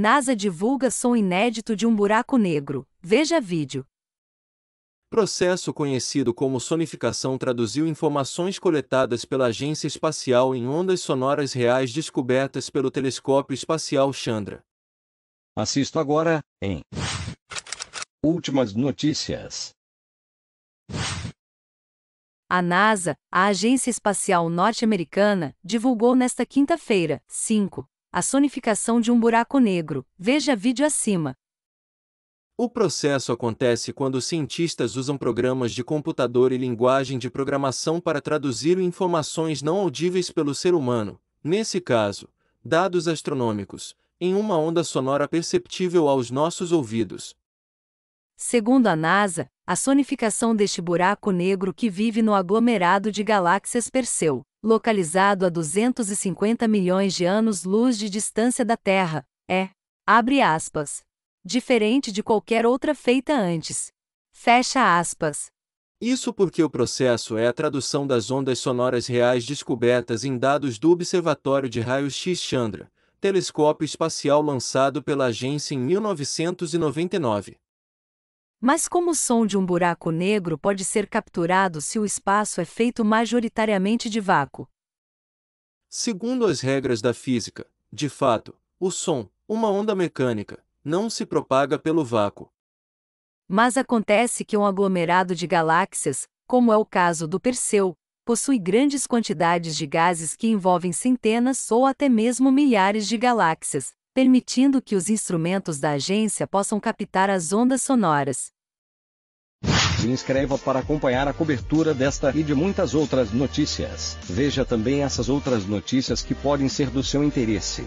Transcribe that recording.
NASA divulga som inédito de um buraco negro. Veja vídeo. Processo conhecido como sonificação traduziu informações coletadas pela Agência Espacial em ondas sonoras reais descobertas pelo telescópio espacial Chandra. Assisto agora em Últimas notícias. A NASA, a Agência Espacial Norte-Americana, divulgou nesta quinta-feira, 5, a sonificação de um buraco negro. Veja vídeo acima. O processo acontece quando cientistas usam programas de computador e linguagem de programação para traduzir informações não audíveis pelo ser humano, nesse caso, dados astronômicos, em uma onda sonora perceptível aos nossos ouvidos. Segundo a NASA, a sonificação deste buraco negro que vive no aglomerado de galáxias Perseu localizado a 250 milhões de anos-luz de distância da Terra, é, abre aspas, diferente de qualquer outra feita antes. Fecha aspas. Isso porque o processo é a tradução das ondas sonoras reais descobertas em dados do Observatório de Raios-X Chandra, telescópio espacial lançado pela agência em 1999. Mas como o som de um buraco negro pode ser capturado se o espaço é feito majoritariamente de vácuo? Segundo as regras da física, de fato, o som, uma onda mecânica, não se propaga pelo vácuo. Mas acontece que um aglomerado de galáxias, como é o caso do Perseu, possui grandes quantidades de gases que envolvem centenas ou até mesmo milhares de galáxias, permitindo que os instrumentos da agência possam captar as ondas sonoras. Se inscreva para acompanhar a cobertura desta e de muitas outras notícias. Veja também essas outras notícias que podem ser do seu interesse.